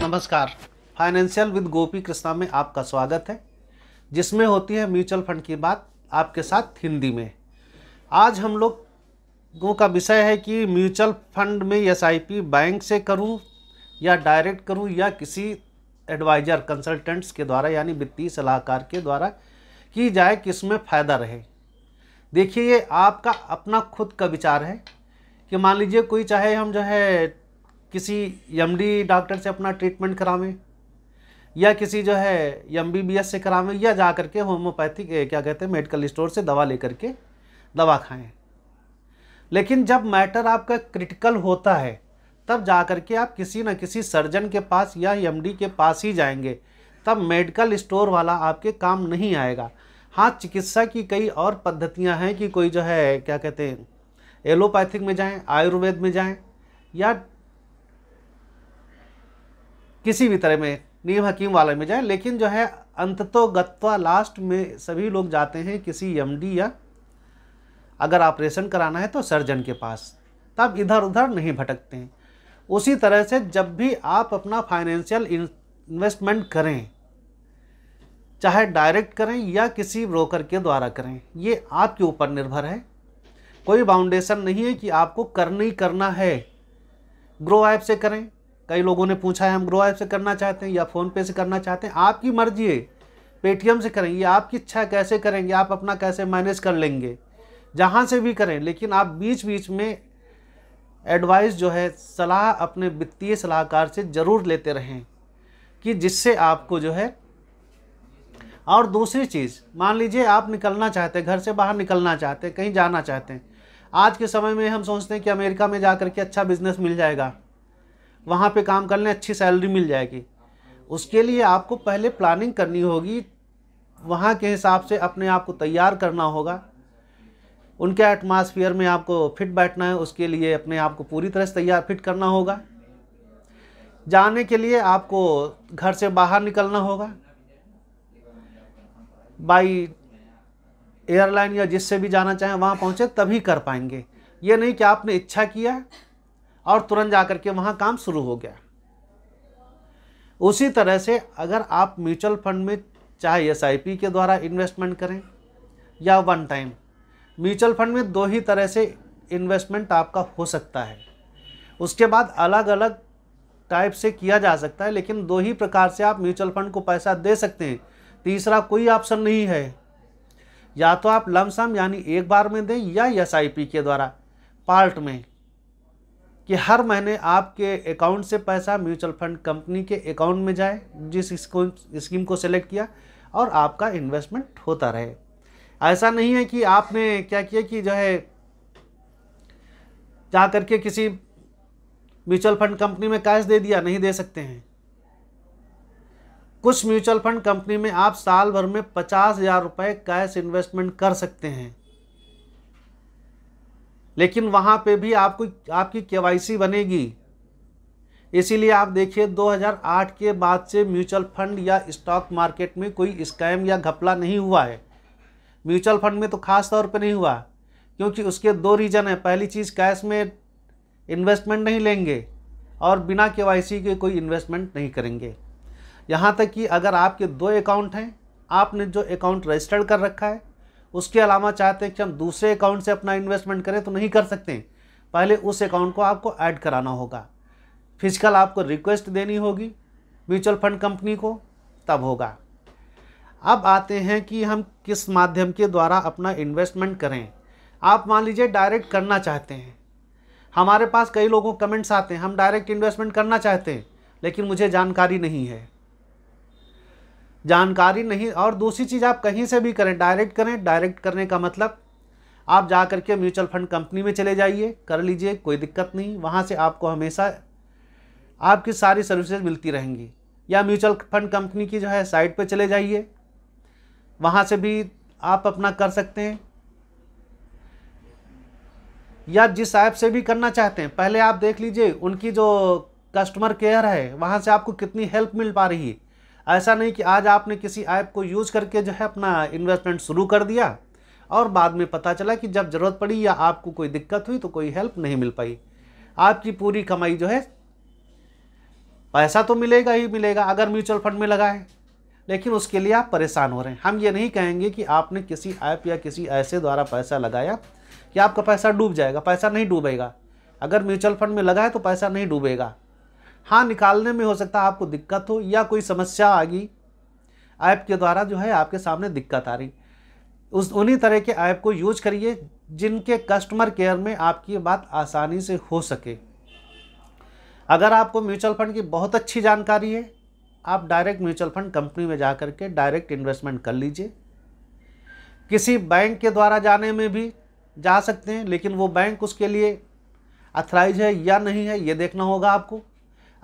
नमस्कार financial with गोपी कृष्णा में आपका स्वागत है जिसमें होती है म्यूचुअल फंड की बात आपके साथ हिंदी में आज हम लोगों का विषय है कि म्यूचुअल फंड में एस बैंक से करूं या डायरेक्ट करूं या किसी एडवाइजर कंसल्टेंट्स के द्वारा यानी वित्तीय सलाहकार के द्वारा की जाए किसमें फ़ायदा रहे देखिए ये आपका अपना खुद का विचार है कि मान लीजिए कोई चाहे हम जो है किसी एम डॉक्टर से अपना ट्रीटमेंट करावें या किसी जो है एम से करावें या जा करके होम्योपैथिक क्या कहते हैं मेडिकल स्टोर से दवा लेकर के दवा खाएं लेकिन जब मैटर आपका क्रिटिकल होता है तब जा कर के आप किसी न किसी सर्जन के पास या एमडी के पास ही जाएंगे तब मेडिकल स्टोर वाला आपके काम नहीं आएगा हाँ चिकित्सा की कई और पद्धतियाँ हैं कि कोई जो है क्या कहते हैं एलोपैथिक में जाएं आयुर्वेद में जाएं या किसी भी तरह में नीम हकीम वाले में जाएं लेकिन जो है अंततो गत्वा लास्ट में सभी लोग जाते हैं किसी एमडी या अगर ऑपरेशन कराना है तो सर्जन के पास तब तो इधर उधर नहीं भटकते हैं उसी तरह से जब भी आप अपना फाइनेंशियल इन्वेस्टमेंट करें चाहे डायरेक्ट करें या किसी ब्रोकर के द्वारा करें ये आपके ऊपर निर्भर है कोई बाउंडेशन नहीं है कि आपको करना ही करना है ग्रो ऐप से करें कई लोगों ने पूछा है हम ग्रो ऐप से करना चाहते हैं या फ़ोनपे से करना चाहते हैं आपकी मर्जी है पेटीएम से करें ये आपकी इच्छा कैसे करेंगे आप अपना कैसे मैनेज कर लेंगे जहाँ से भी करें लेकिन आप बीच बीच में एडवाइस जो है सलाह अपने वित्तीय सलाहकार से ज़रूर लेते रहें कि जिससे आपको जो है और दूसरी चीज़ मान लीजिए आप निकलना चाहते हैं घर से बाहर निकलना चाहते हैं कहीं जाना चाहते हैं आज के समय में हम सोचते हैं कि अमेरिका में जा करके के अच्छा बिजनेस मिल जाएगा वहाँ पर काम कर लें अच्छी सैलरी मिल जाएगी उसके लिए आपको पहले प्लानिंग करनी होगी वहाँ के हिसाब से अपने आप को तैयार करना होगा उनके एटमॉस्फेयर में आपको फिट बैठना है उसके लिए अपने आप को पूरी तरह से तैयार फिट करना होगा जाने के लिए आपको घर से बाहर निकलना होगा बाई एयरलाइन या जिससे भी जाना चाहें वहाँ पहुँचे तभी कर पाएंगे ये नहीं कि आपने इच्छा किया और तुरंत जा कर के वहाँ काम शुरू हो गया उसी तरह से अगर आप म्यूचुअल फंड में चाहे एस के द्वारा इन्वेस्टमेंट करें या वन टाइम म्यूचुअल फंड में दो ही तरह से इन्वेस्टमेंट आपका हो सकता है उसके बाद अलग अलग टाइप से किया जा सकता है लेकिन दो ही प्रकार से आप म्यूचुअल फंड को पैसा दे सकते हैं तीसरा कोई ऑप्शन नहीं है या तो आप लमसम यानी एक बार में दें या एस आई पी के द्वारा पार्ट में कि हर महीने आपके अकाउंट से पैसा म्यूचुअल फंड कंपनी के अकाउंट में जाए जिस इसको स्कीम को सिलेक्ट किया और आपका इन्वेस्टमेंट होता रहे ऐसा नहीं है कि आपने क्या किया कि जो है जा करके किसी म्यूचुअल फंड कंपनी में कैश दे दिया नहीं दे सकते हैं कुछ म्यूचुअल फंड कंपनी में आप साल भर में पचास हज़ार रुपये कैश इन्वेस्टमेंट कर सकते हैं लेकिन वहाँ पे भी आपको आपकी केवाईसी बनेगी इसीलिए आप देखिए 2008 के बाद से म्यूचुअल फंड या स्टॉक मार्केट में कोई स्कैम या घपला नहीं हुआ है म्यूचुअल फंड में तो खास तौर पे नहीं हुआ क्योंकि उसके दो रीज़न है पहली चीज़ कैश में इन्वेस्टमेंट नहीं लेंगे और बिना केवाईसी के कोई इन्वेस्टमेंट नहीं करेंगे यहाँ तक कि अगर आपके दो अकाउंट हैं आपने जो अकाउंट रजिस्टर्ड कर रखा है उसके अलावा चाहते हैं कि हम दूसरे अकाउंट से अपना इन्वेस्टमेंट करें तो नहीं कर सकते पहले उस अकाउंट को आपको ऐड कराना होगा फिजिकल आपको रिक्वेस्ट देनी होगी म्यूचुअल फंड कंपनी को तब होगा अब आते हैं कि हम किस माध्यम के द्वारा अपना इन्वेस्टमेंट करें आप मान लीजिए डायरेक्ट करना चाहते हैं हमारे पास कई लोगों कमेंट्स आते हैं हम डायरेक्ट इन्वेस्टमेंट करना चाहते हैं लेकिन मुझे जानकारी नहीं है जानकारी नहीं और दूसरी चीज़ आप कहीं से भी करें डायरेक्ट करें डायरेक्ट करने का मतलब आप जा कर के म्यूचुअल फंड कंपनी में चले जाइए कर लीजिए कोई दिक्कत नहीं वहाँ से आपको हमेशा आपकी सारी सर्विसेज मिलती रहेंगी या म्यूचुअल फंड कंपनी की जो है साइट पर चले जाइए वहाँ से भी आप अपना कर सकते हैं या जिस ऐप से भी करना चाहते हैं पहले आप देख लीजिए उनकी जो कस्टमर केयर है वहाँ से आपको कितनी हेल्प मिल पा रही है ऐसा नहीं कि आज आपने किसी ऐप को यूज़ करके जो है अपना इन्वेस्टमेंट शुरू कर दिया और बाद में पता चला कि जब ज़रूरत पड़ी या आपको कोई दिक्कत हुई तो कोई हेल्प नहीं मिल पाई आपकी पूरी कमाई जो है पैसा तो मिलेगा ही मिलेगा अगर म्यूचुअल फंड में लगाए लेकिन उसके लिए आप परेशान हो रहे हैं हम ये नहीं कहेंगे कि आपने किसी ऐप या किसी ऐसे द्वारा पैसा लगाया कि आपका पैसा डूब जाएगा पैसा नहीं डूबेगा अगर म्यूचुअल फंड में लगाए तो पैसा नहीं डूबेगा हाँ निकालने में हो सकता है आपको दिक्कत हो या कोई समस्या आ गई ऐप के द्वारा जो है आपके सामने दिक्कत आ रही उस उन्हीं तरह के ऐप को यूज करिए जिनके कस्टमर केयर में आपकी बात आसानी से हो सके अगर आपको म्यूचुअल फंड की बहुत अच्छी जानकारी है आप डायरेक्ट म्यूचुअल फंड कंपनी में जा कर के डायरेक्ट इन्वेस्टमेंट कर लीजिए किसी बैंक के द्वारा जाने में भी जा सकते हैं लेकिन वो बैंक उसके लिए अथराइज है या नहीं है ये देखना होगा आपको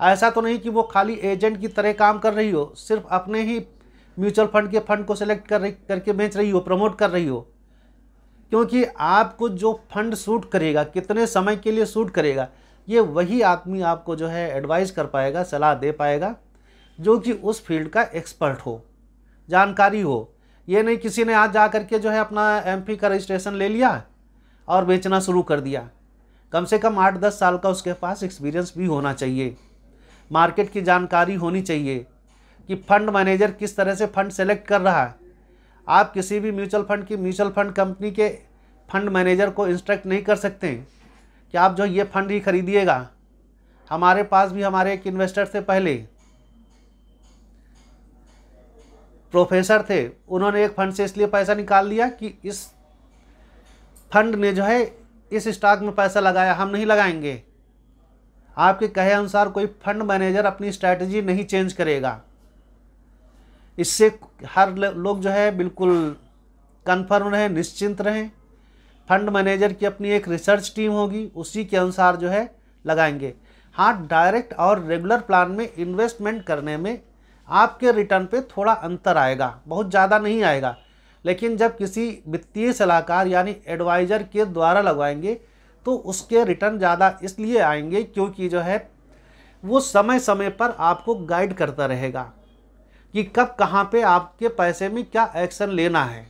ऐसा तो नहीं कि वो खाली एजेंट की तरह काम कर रही हो सिर्फ अपने ही म्यूचुअल फंड के फंड को सेलेक्ट कर रही करके बेच रही हो प्रमोट कर रही हो क्योंकि आपको जो फंड सूट करेगा कितने समय के लिए सूट करेगा ये वही आदमी आपको जो है एडवाइस कर पाएगा सलाह दे पाएगा जो कि उस फील्ड का एक्सपर्ट हो जानकारी हो ये नहीं किसी ने आज जा कर के जो है अपना एम का रजिस्ट्रेशन ले लिया और बेचना शुरू कर दिया कम से कम आठ दस साल का उसके पास एक्सपीरियंस भी होना चाहिए मार्केट की जानकारी होनी चाहिए कि फंड मैनेजर किस तरह से फंड सेलेक्ट कर रहा है आप किसी भी म्यूचुअल फंड की म्यूचुअल फंड कंपनी के फंड मैनेजर को इंस्ट्रक्ट नहीं कर सकते कि आप जो ये फंड ही खरीदिएगा हमारे पास भी हमारे एक इन्वेस्टर से पहले प्रोफेसर थे उन्होंने एक फंड से इसलिए पैसा निकाल दिया कि इस फंड ने जो है इस स्टॉक में पैसा लगाया हम नहीं लगाएंगे आपके कहे अनुसार कोई फंड मैनेजर अपनी स्ट्रैटेजी नहीं चेंज करेगा इससे हर लोग जो है बिल्कुल कन्फर्म रहें निश्चिंत रहें फंड मैनेजर की अपनी एक रिसर्च टीम होगी उसी के अनुसार जो है लगाएंगे हाँ डायरेक्ट और रेगुलर प्लान में इन्वेस्टमेंट करने में आपके रिटर्न पे थोड़ा अंतर आएगा बहुत ज़्यादा नहीं आएगा लेकिन जब किसी वित्तीय सलाहकार यानी एडवाइज़र के द्वारा लगवाएंगे तो उसके रिटर्न ज़्यादा इसलिए आएंगे क्योंकि जो है वो समय समय पर आपको गाइड करता रहेगा कि कब कहाँ पे आपके पैसे में क्या एक्शन लेना है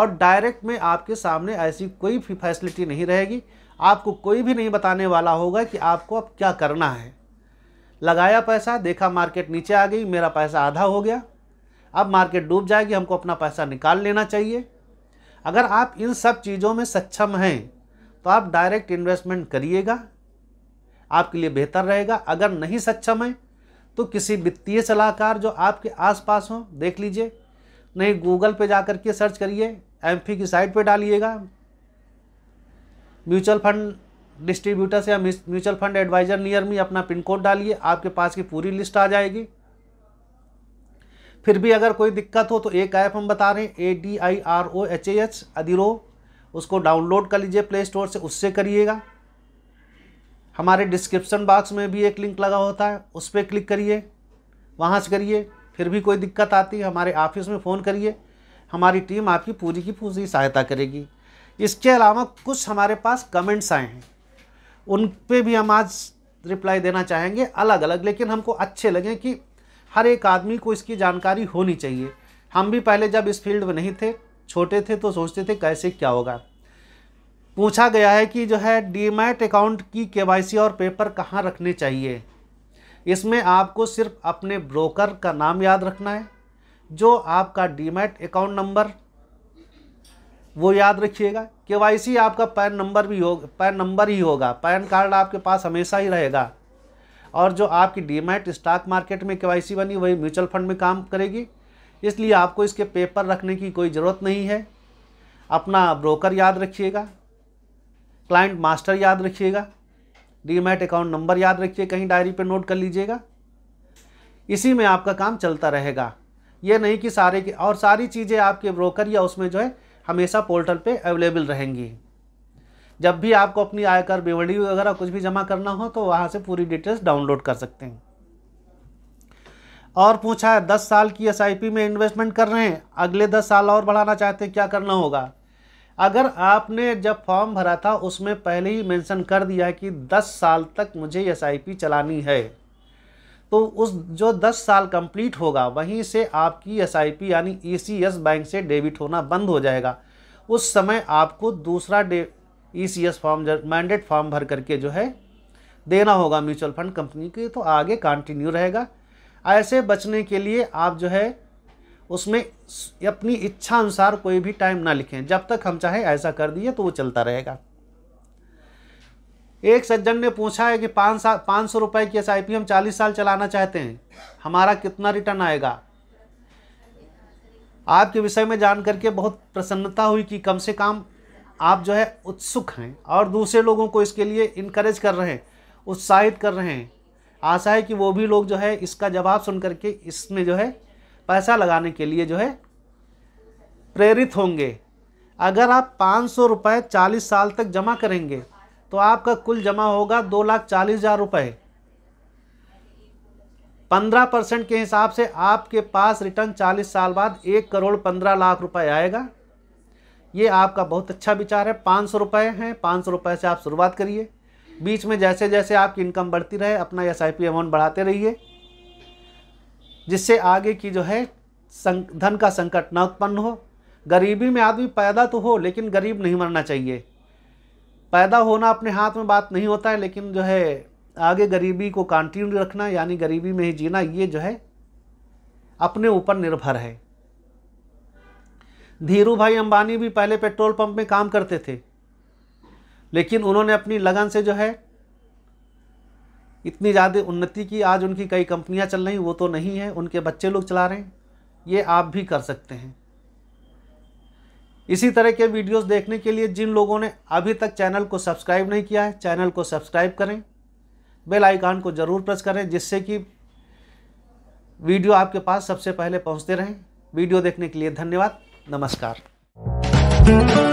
और डायरेक्ट में आपके सामने ऐसी कोई भी फैसिलिटी नहीं रहेगी आपको कोई भी नहीं बताने वाला होगा कि आपको अब क्या करना है लगाया पैसा देखा मार्केट नीचे आ गई मेरा पैसा आधा हो गया अब मार्केट डूब जाएगी हमको अपना पैसा निकाल लेना चाहिए अगर आप इन सब चीज़ों में सक्षम हैं तो आप डायरेक्ट इन्वेस्टमेंट करिएगा आपके लिए बेहतर रहेगा अगर नहीं सक्षम है तो किसी वित्तीय सलाहकार जो आपके आसपास हो देख लीजिए नहीं गूगल पे जाकर के सर्च करिए एम की साइट पे डालिएगा म्यूचुअल फंड डिस्ट्रीब्यूटर्स या mutual fund advisor near me अपना पिन कोड डालिए आपके पास की पूरी लिस्ट आ जाएगी फिर भी अगर कोई दिक्कत हो तो एक ऐप हम बता रहे हैं A D I R O H A H अधिरो उसको डाउनलोड कर लीजिए प्ले स्टोर से उससे करिएगा हमारे डिस्क्रिप्शन बॉक्स में भी एक लिंक लगा होता है उस पर क्लिक करिए वहाँ से करिए फिर भी कोई दिक्कत आती है हमारे ऑफिस में फ़ोन करिए हमारी टीम आपकी पूरी की पूरी सहायता करेगी इसके अलावा कुछ हमारे पास कमेंट्स आए हैं उन पर भी हम आज रिप्लाई देना चाहेंगे अलग अलग लेकिन हमको अच्छे लगे कि हर एक आदमी को इसकी जानकारी होनी चाहिए हम भी पहले जब इस फील्ड में नहीं थे छोटे थे तो सोचते थे कैसे क्या होगा पूछा गया है कि जो है डीमैट अकाउंट की केवाईसी और पेपर कहाँ रखने चाहिए इसमें आपको सिर्फ अपने ब्रोकर का नाम याद रखना है जो आपका डीमैट अकाउंट नंबर वो याद रखिएगा केवाईसी आपका पैन नंबर भी होगा पैन नंबर ही होगा पैन कार्ड आपके पास हमेशा ही रहेगा और जो आपकी डीमैट स्टॉक मार्केट में केवाईसी बनी वही म्यूचुअल फंड में काम करेगी इसलिए आपको इसके पेपर रखने की कोई ज़रूरत नहीं है अपना ब्रोकर याद रखिएगा क्लाइंट मास्टर याद रखिएगा डीमेट अकाउंट नंबर याद रखिए कहीं डायरी पर नोट कर लीजिएगा इसी में आपका काम चलता रहेगा ये नहीं कि सारे के और सारी चीज़ें आपके ब्रोकर या उसमें जो है हमेशा पोर्टल पे अवेलेबल रहेंगी जब भी आपको अपनी आयकर बेवड़ी वगैरह कुछ भी जमा करना हो तो वहाँ से पूरी डिटेल्स डाउनलोड कर सकते हैं और पूछा है दस साल की एस में इन्वेस्टमेंट कर रहे हैं अगले दस साल और बढ़ाना चाहते हैं क्या करना होगा अगर आपने जब फॉर्म भरा था उसमें पहले ही मेंशन कर दिया कि दस साल तक मुझे एस चलानी है तो उस जो दस साल कंप्लीट होगा वहीं से आपकी एस यानी ई e बैंक से डेबिट होना बंद हो जाएगा उस समय आपको दूसरा डे ई फॉर्म मैंडेट फॉर्म भर करके जो है देना होगा म्यूचुअल फंड कंपनी के तो आगे कंटिन्यू रहेगा ऐसे बचने के लिए आप जो है उसमें अपनी इच्छा अनुसार कोई भी टाइम ना लिखें जब तक हम चाहे ऐसा कर दिए तो वो चलता रहेगा एक सज्जन ने पूछा है कि पाँच साल पाँच सौ रुपये की एस आई पी हम चालीस साल चलाना चाहते हैं हमारा कितना रिटर्न आएगा आपके विषय में जान करके बहुत प्रसन्नता हुई कि कम से कम आप जो है उत्सुक हैं और दूसरे लोगों को इसके लिए इनक्रेज कर रहे हैं उत्साहित कर रहे हैं आशा है कि वो भी लोग जो है इसका जवाब सुन करके इसमें जो है पैसा लगाने के लिए जो है प्रेरित होंगे अगर आप पाँच सौ रुपये चालीस साल तक जमा करेंगे तो आपका कुल जमा होगा दो लाख चालीस हज़ार रुपये पंद्रह परसेंट के हिसाब से आपके पास रिटर्न चालीस साल बाद एक करोड़ पंद्रह लाख रुपए आएगा ये आपका बहुत अच्छा विचार है पाँच सौ रुपये हैं पाँच सौ रुपये से आप शुरुआत करिए बीच में जैसे जैसे आपकी इनकम बढ़ती रहे अपना एस आई पी अमाउंट बढ़ाते रहिए जिससे आगे की जो है धन का संकट न उत्पन्न हो गरीबी में आदमी पैदा तो हो लेकिन गरीब नहीं मरना चाहिए पैदा होना अपने हाथ में बात नहीं होता है लेकिन जो है आगे गरीबी को कंटिन्यू रखना यानी गरीबी में ही जीना ये जो है अपने ऊपर निर्भर है धीरू भाई अंबानी भी पहले पेट्रोल पंप में काम करते थे लेकिन उन्होंने अपनी लगन से जो है इतनी ज़्यादा उन्नति की आज उनकी कई कंपनियां चल रही वो तो नहीं है उनके बच्चे लोग चला रहे हैं ये आप भी कर सकते हैं इसी तरह के वीडियोस देखने के लिए जिन लोगों ने अभी तक चैनल को सब्सक्राइब नहीं किया है चैनल को सब्सक्राइब करें बेल आइकान को ज़रूर प्रेस करें जिससे कि वीडियो आपके पास सबसे पहले पहुंचते रहें वीडियो देखने के लिए धन्यवाद नमस्कार